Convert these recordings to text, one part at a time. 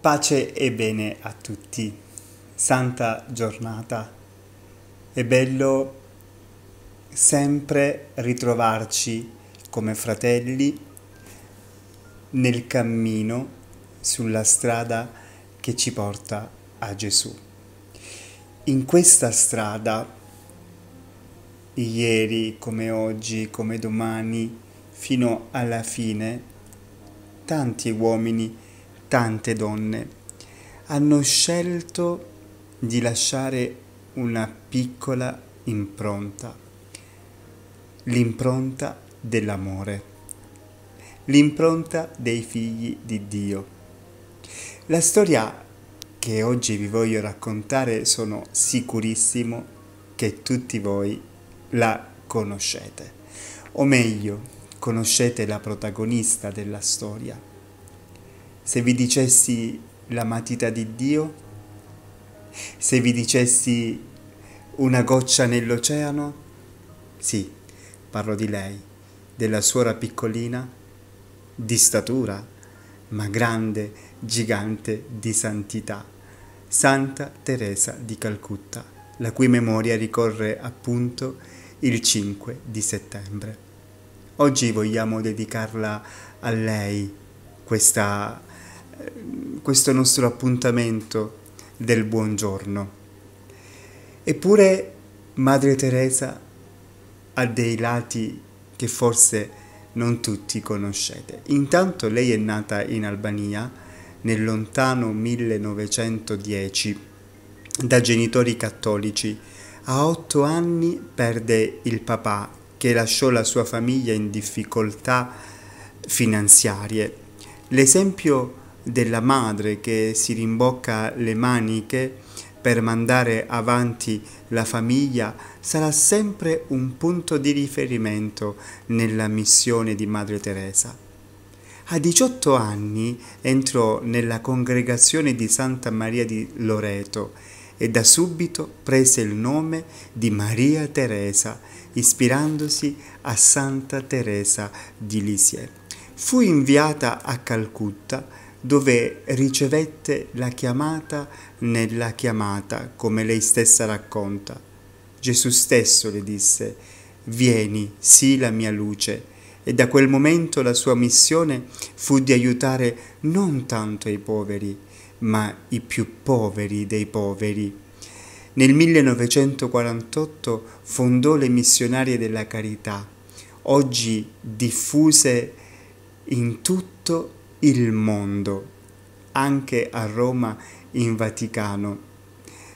Pace e bene a tutti, santa giornata. È bello sempre ritrovarci come fratelli nel cammino sulla strada che ci porta a Gesù. In questa strada, ieri come oggi, come domani, fino alla fine, tanti uomini tante donne hanno scelto di lasciare una piccola impronta, l'impronta dell'amore, l'impronta dei figli di Dio. La storia che oggi vi voglio raccontare sono sicurissimo che tutti voi la conoscete, o meglio, conoscete la protagonista della storia se vi dicessi la matita di Dio? Se vi dicessi una goccia nell'oceano? Sì, parlo di lei, della suora piccolina, di statura, ma grande, gigante di santità, Santa Teresa di Calcutta, la cui memoria ricorre appunto il 5 di settembre. Oggi vogliamo dedicarla a lei, questa questo nostro appuntamento del buongiorno. Eppure Madre Teresa ha dei lati che forse non tutti conoscete. Intanto lei è nata in Albania nel lontano 1910 da genitori cattolici. A otto anni perde il papà che lasciò la sua famiglia in difficoltà finanziarie. L'esempio della madre che si rimbocca le maniche per mandare avanti la famiglia sarà sempre un punto di riferimento nella missione di Madre Teresa. A 18 anni entrò nella congregazione di Santa Maria di Loreto e da subito prese il nome di Maria Teresa, ispirandosi a Santa Teresa di Lisieux. Fu inviata a Calcutta dove ricevette la chiamata nella chiamata, come lei stessa racconta. Gesù stesso le disse, vieni, sì la mia luce. E da quel momento la sua missione fu di aiutare non tanto i poveri, ma i più poveri dei poveri. Nel 1948 fondò le missionarie della carità, oggi diffuse in tutto il mondo, anche a Roma in Vaticano,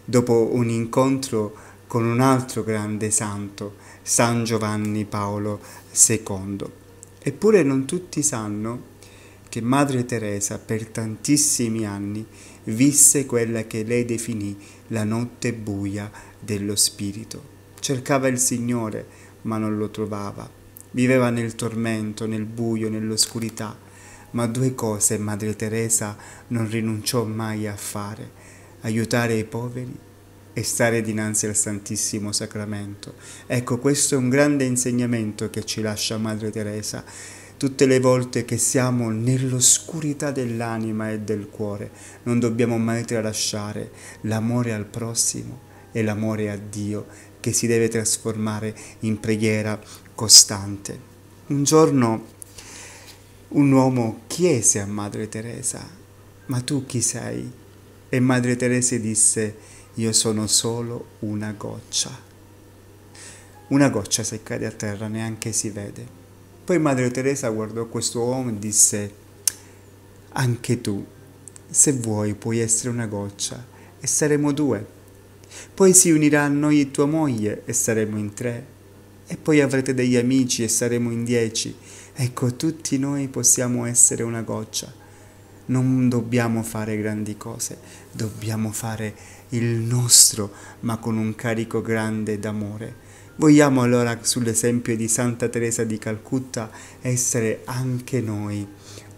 dopo un incontro con un altro grande santo, San Giovanni Paolo II. Eppure non tutti sanno che Madre Teresa per tantissimi anni visse quella che lei definì la notte buia dello spirito. Cercava il Signore, ma non lo trovava. Viveva nel tormento, nel buio, nell'oscurità ma due cose Madre Teresa non rinunciò mai a fare, aiutare i poveri e stare dinanzi al Santissimo Sacramento. Ecco, questo è un grande insegnamento che ci lascia Madre Teresa. Tutte le volte che siamo nell'oscurità dell'anima e del cuore, non dobbiamo mai tralasciare l'amore al prossimo e l'amore a Dio che si deve trasformare in preghiera costante. Un giorno un uomo chiese a Madre Teresa, ma tu chi sei? E Madre Teresa disse, io sono solo una goccia. Una goccia se cade a terra neanche si vede. Poi Madre Teresa guardò questo uomo e disse, anche tu, se vuoi, puoi essere una goccia e saremo due. Poi si unirà a noi tua moglie e saremo in tre. E poi avrete degli amici e saremo in dieci Ecco, tutti noi possiamo essere una goccia. Non dobbiamo fare grandi cose, dobbiamo fare il nostro, ma con un carico grande d'amore. Vogliamo allora, sull'esempio di Santa Teresa di Calcutta, essere anche noi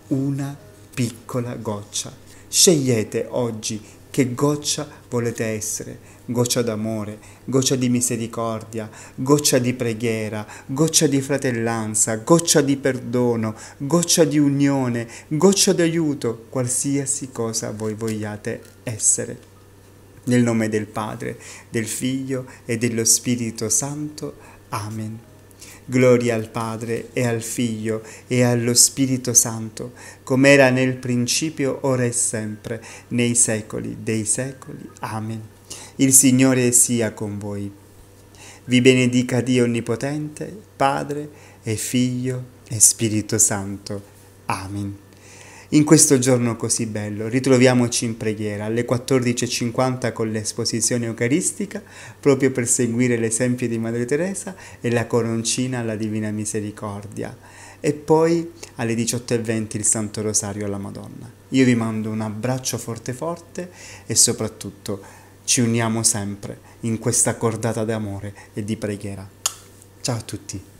una piccola goccia. Scegliete oggi che goccia volete essere, goccia d'amore, goccia di misericordia, goccia di preghiera, goccia di fratellanza, goccia di perdono, goccia di unione, goccia d'aiuto, qualsiasi cosa voi vogliate essere. Nel nome del Padre, del Figlio e dello Spirito Santo. Amen. Gloria al Padre e al Figlio e allo Spirito Santo, come era nel principio, ora e sempre, nei secoli dei secoli. Amen. Il Signore sia con voi. Vi benedica Dio Onnipotente, Padre e Figlio e Spirito Santo. Amen. In questo giorno così bello ritroviamoci in preghiera alle 14.50 con l'esposizione eucaristica proprio per seguire l'esempio di Madre Teresa e la coroncina alla Divina Misericordia e poi alle 18.20 il Santo Rosario alla Madonna. Io vi mando un abbraccio forte forte e soprattutto ci uniamo sempre in questa cordata d'amore e di preghiera. Ciao a tutti!